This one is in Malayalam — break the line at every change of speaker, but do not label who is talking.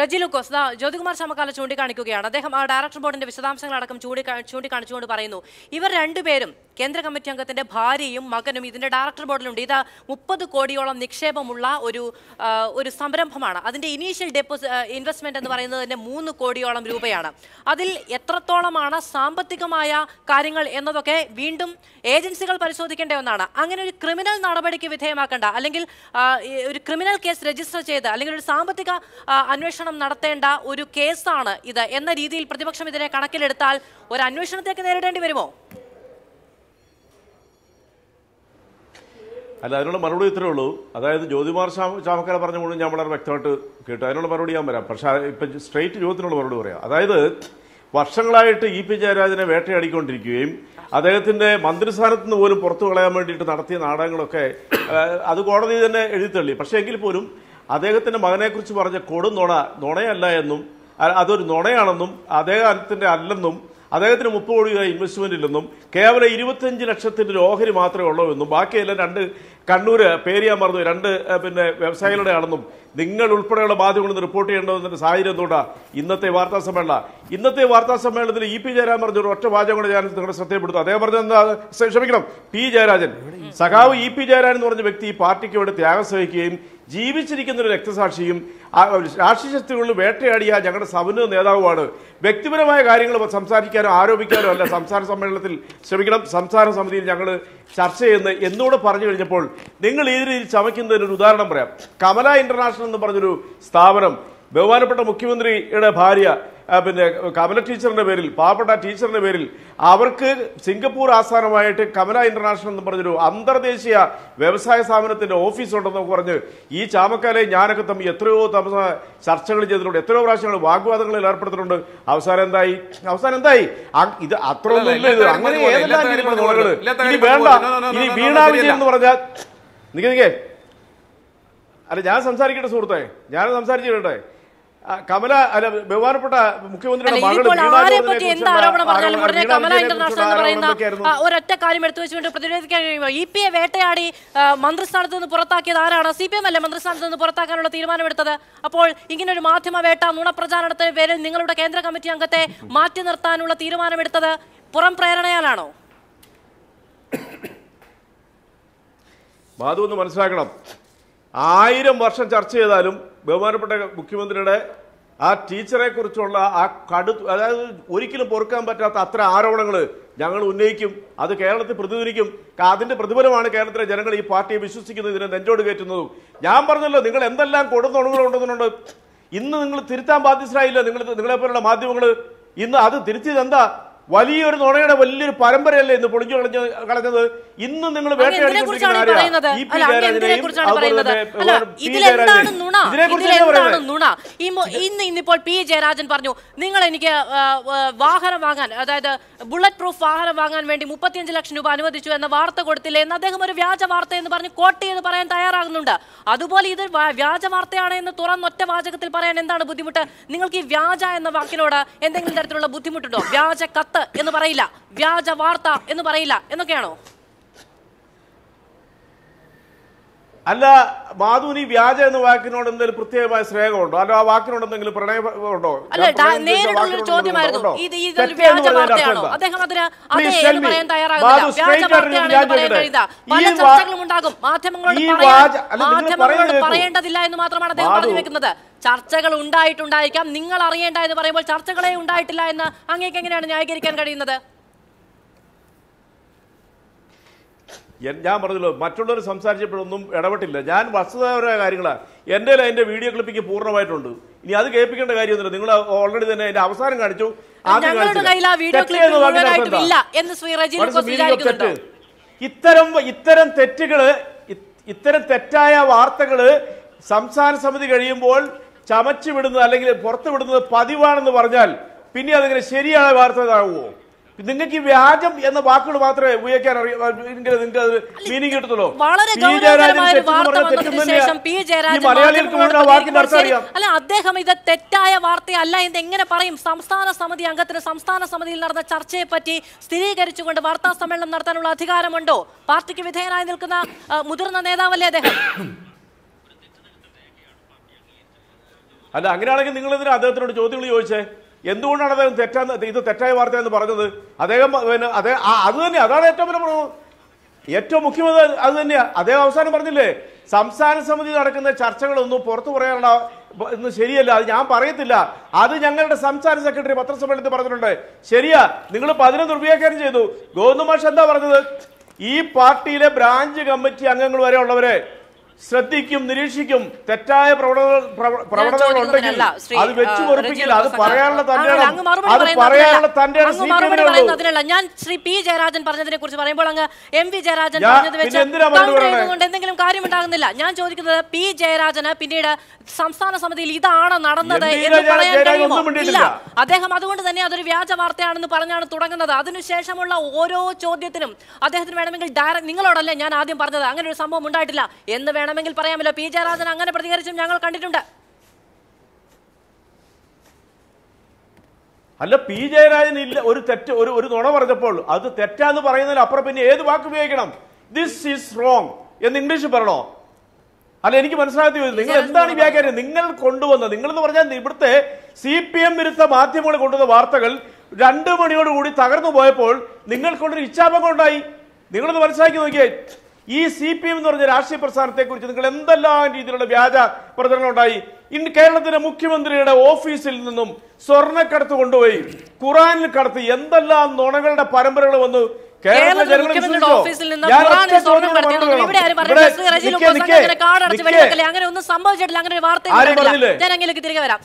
റജി ലൂക്കോസ് ജ്യോതികുമാർ ചമക്കാല ചൂണ്ടിക്കാണിക്കുകയാണ് അദ്ദേഹം ആ ഡയറക്ടർ ബോർഡിന്റെ വിശദാംശങ്ങൾ അടക്കം ചൂണ്ടിക്കാണിച്ചുകൊണ്ട് പറയുന്നു ഇവർ രണ്ടുപേരും കേന്ദ്ര കമ്മിറ്റി അംഗത്തിന്റെ ഭാര്യയും മകനും ഇതിന്റെ ഡയറക്ടർ ബോർഡിലുണ്ട് ഇത് മുപ്പത് കോടിയോളം നിക്ഷേപമുള്ള ഒരു ഒരു സംരംഭമാണ് അതിന്റെ ഇനീഷ്യൽ ഡെപ്പോസി ഇൻവെസ്റ്റ്മെന്റ് എന്ന് പറയുന്നത് തന്നെ മൂന്ന് കോടിയോളം രൂപയാണ് അതിൽ എത്രത്തോളമാണ് സാമ്പത്തികമായ കാര്യങ്ങൾ എന്നതൊക്കെ വീണ്ടും ഏജൻസികൾ പരിശോധിക്കേണ്ട ഒന്നാണ് അങ്ങനെ ഒരു ക്രിമിനൽ നടപടിക്ക് വിധേയമാക്കേണ്ട അല്ലെങ്കിൽ ഒരു ക്രിമിനൽ കേസ് രജിസ്റ്റർ ചെയ്ത് അല്ലെങ്കിൽ ഒരു സാമ്പത്തിക അന്വേഷണം അന്വേഷണം നടത്തേണ്ട ഒരു കേസാണ് ഇത് എന്ന രീതിയിൽ പ്രതിപക്ഷം ഇതിനെ കണക്കിലെടുത്താൽ ഒരു അന്വേഷണത്തേക്ക് നേരിടേണ്ടി വരുമോ
അല്ല അതിനുള്ള മറുപടി ഇത്രേ ഉള്ളൂ അതായത് ജ്യോതിമാർ ചാമക്കാല പറഞ്ഞ മുഴുവൻ ഞാൻ വളരെ വ്യക്തമായിട്ട് കേട്ടു അതിനുള്ള മറുപടി ഞാൻ വരാം പക്ഷേ ഇപ്പം സ്ട്രേറ്റ് ചോദ്യത്തിനുള്ള മറുപടി പറയാം അതായത് വർഷങ്ങളായിട്ട് ഇ പി ജയരാജനെ വേട്ടയാടിക്കൊണ്ടിരിക്കുകയും അദ്ദേഹത്തിന്റെ മന്ത്രിസ്ഥാനത്ത് നിന്ന് പോലും പുറത്തു കളയാൻ വേണ്ടിയിട്ട് നടത്തിയ നാടകങ്ങളൊക്കെ അത് കോടതി തന്നെ എഴുതിത്തള്ളി പക്ഷേ എങ്കിൽ പോലും അദ്ദേഹത്തിൻ്റെ മകനെക്കുറിച്ച് പറഞ്ഞ കൊടുനുണ നുണയല്ല എന്നും അതൊരു നുണയാണെന്നും അദ്ദേഹത്തിൻ്റെ അല്ലെന്നും അദ്ദേഹത്തിന് മുപ്പ് കോടി രൂപ ഇൻവെസ്റ്റ്മെൻ്റ് ഇല്ലെന്നും കേവലം ഇരുപത്തഞ്ച് ലക്ഷത്തിൻ്റെ ഒരു ഓഹരി മാത്രമേ ഉള്ളൂ എന്നും ബാക്കിയെല്ലാം രണ്ട് കണ്ണൂർ പേരിയാൻ മറന്നു രണ്ട് പിന്നെ വ്യവസായികളുടെ ആണെന്നും നിങ്ങൾ ഉൾപ്പെടെയുള്ള ബാധ്യതകളൊന്ന് റിപ്പോർട്ട് ചെയ്യേണ്ടതെന്നൊരു സാഹചര്യം എന്തുകൊണ്ടാണ് ഇന്നത്തെ വാർത്താ സമ്മേളന ഇന്നത്തെ വാർത്താ സമ്മേളനത്തിൽ ഇ പി ജയരാജൻ പറഞ്ഞ ഒരു ഒറ്റ വാചകം കൂടെ ഞാൻ നിങ്ങളുടെ ശ്രദ്ധയപ്പെടുത്തും അദ്ദേഹം പറഞ്ഞ എന്താ ക്ഷമിക്കണം പി ജയരാജൻ സഖാവ് ഇ പി ജയരാജൻ എന്ന് പറഞ്ഞ വ്യക്തി ഈ പാർട്ടിക്ക് വേണ്ടി ത്യാഗം സഹിക്കുകയും ജീവിച്ചിരിക്കുന്ന ഒരു രക്തസാക്ഷിയും രാഷ്ട്രീയ ശക്തികളിൽ വേട്ടയാടിയ ഞങ്ങളുടെ സമുന്നത നേതാവുമാണ് വ്യക്തിപരമായ കാര്യങ്ങൾ സംസാരിക്കാനോ ആരോപിക്കാനോ അല്ല സംസാര സമ്മേളനത്തിൽ ശ്രമിക്കണം സംസാര സമിതിയിൽ ഞങ്ങൾ ചർച്ച ചെയ്യുന്ന എന്നോട് പറഞ്ഞു കഴിഞ്ഞപ്പോൾ നിങ്ങൾ ഏത് രീതിയിൽ ചമയ്ക്കുന്നതിനൊരു ഉദാഹരണം പറയാം കമല ഇന്റർനാഷണൽ എന്ന് പറഞ്ഞൊരു സ്ഥാപനം ബഹുമാനപ്പെട്ട മുഖ്യമന്ത്രിയുടെ ഭാര്യ പിന്നെ കമല ടീച്ചറിന്റെ പേരിൽ പാവപ്പെട്ട ടീച്ചറിന്റെ പേരിൽ അവർക്ക് സിംഗപ്പൂർ ആസ്ഥാനമായിട്ട് കമല ഇന്റർനാഷണൽ എന്ന് പറഞ്ഞൊരു അന്തർദേശീയ വ്യവസായ സ്ഥാപനത്തിന്റെ ഓഫീസ് ഉണ്ടെന്ന് പറഞ്ഞ് ഈ ചാമക്കാലെ ഞാനൊക്കെ തമ്മിൽ എത്രയോ തമസ ചർച്ചകൾ ചെയ്തിട്ടുണ്ട് എത്രയോ പ്രാവശ്യങ്ങൾ വാഗ്വാദങ്ങളിൽ ഏർപ്പെടുത്തിട്ടുണ്ട് അവസാനം എന്തായി അവസാനം എന്തായി ഇത് അത്ര അങ്ങനെ പറഞ്ഞാൽ നിങ്ങൾ അല്ല ഞാൻ സംസാരിക്കട്ടെ സുഹൃത്തെ ഞാൻ സംസാരിച്ചിട്ടെ കമല അല്ല ബഹുമാനപ്പെട്ട മുഖ്യമന്ത്രിയുടെ
കാര്യം എടുത്തു വെച്ചുകൊണ്ട് പ്രതിരോധിക്കാൻ കഴിയുമോ ഇ പി എ വേട്ടയാടി മന്ത്രിസ്ഥാനത്ത് നിന്ന് പുറത്താക്കിയത് ആരാണ് സി പി എം അല്ലെ മന്ത്രിസ്ഥാനത്ത് നിന്ന് പുറത്താക്കാനുള്ള തീരുമാനമെടുത്തത് അപ്പോൾ ഇങ്ങനെ ഒരു മാധ്യമ വേട്ട നുണപ്രചാരണത്തിന് പേരിൽ നിങ്ങളുടെ കേന്ദ്ര കമ്മിറ്റി അംഗത്തെ മാറ്റി നിർത്താനുള്ള തീരുമാനമെടുത്തത് പുറം പ്രേരണയാലാണോ
മാധു ഒന്ന് മനസ്സിലാക്കണം ആയിരം വർഷം ചർച്ച ചെയ്താലും ബഹുമാനപ്പെട്ട മുഖ്യമന്ത്രിയുടെ ആ ടീച്ചറെ കുറിച്ചുള്ള ആ കടു അതായത് ഒരിക്കലും പൊറുക്കാൻ പറ്റാത്ത അത്ര ആരോപണങ്ങൾ ഞങ്ങൾ ഉന്നയിക്കും അത് കേരളത്തിൽ പ്രതിധ്വനിക്കും അതിന്റെ പ്രതിഫലമാണ് കേരളത്തിലെ ജനങ്ങൾ ഈ പാർട്ടിയെ വിശ്വസിക്കുന്നത് ഇതിനെ നെഞ്ചോട് കയറ്റുന്നതും ഞാൻ പറഞ്ഞല്ലോ നിങ്ങൾ എന്തെല്ലാം കൊടുന്നുണകളുണ്ടെന്നുണ്ട് ഇന്ന് നിങ്ങൾ തിരുത്താൻ ബാധ്യസ്ഥരായില്ല നിങ്ങൾ നിങ്ങളെപ്പോലുള്ള മാധ്യമങ്ങൾ ഇന്ന് അത് തിരുത്തിയത് എന്താ വലിയൊരു നുണയുടെ വലിയൊരു പരമ്പരയല്ലേ ഇന്ന് പൊളിഞ്ഞു കളഞ്ഞ കളഞ്ഞത് ഇന്ന് നിങ്ങൾ
ഇന്നിപ്പോൾ പി ജയരാജൻ പറഞ്ഞു നിങ്ങൾ എനിക്ക് വാഹനം വാങ്ങാൻ അതായത് ബുള്ളറ്റ് പ്രൂഫ് വാഹനം വാങ്ങാൻ വേണ്ടി മുപ്പത്തിയഞ്ച് ലക്ഷം രൂപ അനുവദിച്ചു എന്ന വാർത്ത കൊടുത്തില്ല എന്ന് അദ്ദേഹം ഒരു വ്യാജ വാർത്ത എന്ന് പറഞ്ഞ് കോട്ടി എന്ന് പറയാൻ തയ്യാറാകുന്നുണ്ട് അതുപോലെ ഇത് വ്യാജ വാർത്തയാണ് എന്ന് തുറന്നൊറ്റ വാചകത്തിൽ പറയാൻ എന്താണ് ബുദ്ധിമുട്ട് നിങ്ങൾക്ക് ഈ വ്യാജ എന്ന വാക്കിനോട് എന്തെങ്കിലും തരത്തിലുള്ള ബുദ്ധിമുട്ടുണ്ടോ വ്യാജ കത്ത് കത്ത് എന്ന് പറയില്ല വ്യാജ വാർത്ത എന്ന് പറയില്ല എന്നൊക്കെയാണോ
അല്ല മാധുവിന് ഈ വ്യാജ എന്ന വാക്കിനോട് എന്തെങ്കിലും പ്രത്യേകമായ സ്നേഹമുണ്ടോ അല്ല ആ വാക്കിനോട് എന്തെങ്കിലും പ്രണയം ഉണ്ടോ
പറയേണ്ടതില്ല എന്ന് മാത്രമാണ് അദ്ദേഹം പറഞ്ഞു വെക്കുന്നത് ചർച്ചകൾ ഉണ്ടായിട്ടുണ്ടായിരിക്കാം നിങ്ങൾ അറിയേണ്ട എന്ന് പറയുമ്പോൾ ചർച്ചകളെ ഉണ്ടായിട്ടില്ല എന്ന് അങ്ങേക്ക് എങ്ങനെയാണ് ന്യായീകരിക്കാൻ കഴിയുന്നത്
ഞാൻ പറഞ്ഞല്ലോ മറ്റുള്ളവർ സംസാരിച്ചപ്പോഴൊന്നും ഇടപെട്ടില്ല ഞാൻ വസ്തുതാപരമായ കാര്യങ്ങളാണ് എൻ്റെ അതിൻ്റെ വീഡിയോ ക്ലിപ്പിക്ക് പൂർണ്ണമായിട്ടുണ്ട് ഇനി അത് കേൾപ്പിക്കേണ്ട കാര്യമൊന്നുമില്ല നിങ്ങൾ ഓൾറെഡി തന്നെ അതിന്റെ അവസാനം കാണിച്ചു ഇത്തരം ഇത്തരം തെറ്റുകള് ഇത്തരം തെറ്റായ വാർത്തകള് സംസ്ഥാന സമിതി കഴിയുമ്പോൾ ചമച്ചു വിടുന്നത് അല്ലെങ്കിൽ പുറത്തുവിടുന്നത് പതിവാണെന്ന് പറഞ്ഞാൽ പിന്നെ അതിങ്ങനെ ശരിയായ വാർത്ത നിങ്ങൾക്ക് ഈ വ്യാജം എന്ന വാക്കുകൾ മാത്രമേ ഉപയോഗിക്കാൻ അറിയാം നിങ്ങൾക്ക് അത് മീനിങ് കിട്ടത്തുള്ളൂ
അല്ല അദ്ദേഹം ഇത് തെറ്റായ വാർത്തയല്ല എന്ന് എങ്ങനെ പറയും സംസ്ഥാന സമിതി അംഗത്തിന് സംസ്ഥാന സമിതിയിൽ നടന്ന ചർച്ചയെ പറ്റി സ്ഥിരീകരിച്ചുകൊണ്ട് വാർത്താ സമ്മേളനം നടത്താനുള്ള അധികാരമുണ്ടോ പാർട്ടിക്ക് വിധേയനായി നിൽക്കുന്ന മുതിർന്ന നേതാവല്ലേ അദ്ദേഹം
അല്ല അങ്ങനെയാണെങ്കിൽ നിങ്ങൾ ഇതിന് അദ്ദേഹത്തിനോട് ചോദ്യങ്ങൾ ചോദിച്ചേ എന്തുകൊണ്ടാണ് അദ്ദേഹം തെറ്റാന്ന് ഇത് തെറ്റായ വാർത്ത എന്ന് പറഞ്ഞത് അദ്ദേഹം പിന്നെ അദ്ദേഹം അത് തന്നെ അതാണ് ഏറ്റവും വലിയ ഏറ്റവും മുഖ്യമത് അത് തന്നെയാണ് അദ്ദേഹം അവസാനം പറഞ്ഞില്ലേ സംസ്ഥാന സമിതി നടക്കുന്ന ചർച്ചകളൊന്നും പുറത്തു പറയാനുള്ള ഇന്ന് ശരിയല്ല അത് ഞാൻ പറയത്തില്ല അത് ഞങ്ങളുടെ സംസ്ഥാന സെക്രട്ടറി പത്രസമ്മേളനത്തിൽ പറഞ്ഞിട്ടുണ്ട് ശരിയാ നിങ്ങൾ പതിനൊന്ന് ദുർവ്യാഖ്യാനം ചെയ്തു ഗോവിന്ദ മാഷ് എന്താ പറഞ്ഞത് ഈ പാർട്ടിയിലെ ബ്രാഞ്ച് കമ്മിറ്റി അംഗങ്ങൾ വരെ ഉള്ളവരെ ശ്രദ്ധിക്കും നിരീക്ഷിക്കും തെറ്റായ പ്രവണതകൾ ഉണ്ടെങ്കിൽ അത് വെച്ചു പൊറിപ്പിക്കില്ല അത് പറയാനുള്ള തന്നെയാണ് അത് പറയാനുള്ള തന്നെയാണ്
ഞാൻ ശ്രീ പി ജയരാജൻ പറഞ്ഞതിനെ കുറിച്ച് പറയുമ്പോൾ അങ്ങ് എം വി ജയരാജൻ പറഞ്ഞത് വെച്ച് കൊണ്ട് എന്തെങ്കിലും കാര്യമുണ്ടാകുന്നില്ല ഞാൻ ചോദിക്കുന്നത് പി ജയരാജന് പിന്നീട് സംസ്ഥാന സമിതിയിൽ ഇതാണ് നടന്നത് എന്ന് പറയാൻ കഴിയുമോ ഇല്ല അദ്ദേഹം അതുകൊണ്ട് തന്നെ അതൊരു വ്യാജ വാർത്തയാണെന്ന് പറഞ്ഞാണ് തുടങ്ങുന്നത് അതിനുശേഷമുള്ള ഓരോ ചോദ്യത്തിനും അദ്ദേഹത്തിന് വേണമെങ്കിൽ ഡയറക്റ്റ് നിങ്ങളോടല്ലേ ഞാൻ ആദ്യം പറഞ്ഞത് അങ്ങനെ ഒരു സംഭവം ഉണ്ടായിട്ടില്ല എന്ന് വേണം വേണമെങ്കിൽ പറയാമല്ലോ പി ജയരാജൻ അങ്ങനെ പ്രതികരിച്ചും ഞങ്ങൾ കണ്ടിട്ടുണ്ട്
അല്ല പി ജയരാജൻ ഇല്ല ഒരു തെറ്റ് ഒരു ഒരു നുണ പറഞ്ഞപ്പോൾ അത് തെറ്റാന്ന് പറയുന്നതിൽ അപ്പുറം പിന്നെ ഏത് വാക്ക് ഉപയോഗിക്കണം ദിസ് ഈസ് റോങ് എന്ന് ഇംഗ്ലീഷിൽ പറയണോ അല്ല എനിക്ക് മനസ്സിലാകത്തി നിങ്ങൾ എന്താണ് ഈ വ്യാഖ്യാനം നിങ്ങൾ കൊണ്ടുവന്നത് നിങ്ങൾ എന്ന് പറഞ്ഞാൽ ഇവിടുത്തെ സി പി എം വിരുദ്ധ മാധ്യമങ്ങൾ കൊണ്ടുവന്ന വാർത്തകൾ രണ്ടു മണിയോടുകൂടി തകർന്നു പോയപ്പോൾ നിങ്ങൾക്കൊണ്ടൊരു ഇച്ഛാപകം ഉണ്ടായി നിങ്ങളൊന്ന് മനസ്സിലാക്കി നോക്കിയേ ഈ സി പി എം എന്ന് പറഞ്ഞ രാഷ്ട്രീയ പ്രസ്ഥാനത്തെക്കുറിച്ച് നിങ്ങൾ എന്തെല്ലാം രീതിയിലുള്ള വ്യാജ പ്രചരണം ഉണ്ടായി ഇന്ന് കേരളത്തിലെ മുഖ്യമന്ത്രിയുടെ ഓഫീസിൽ നിന്നും സ്വർണ്ണക്കടത്ത് കൊണ്ടുപോയി ഖുറാനിൽ കടത്തി എന്തെല്ലാം നുണകളുടെ പരമ്പരകൾ വന്നു
അങ്ങനെ ഒന്നും സംഭവിച്ചിട്ടില്ല അങ്ങനെ ഒരു വാർത്ത ജനങ്ങളിലേക്ക് തിരികെ വരാം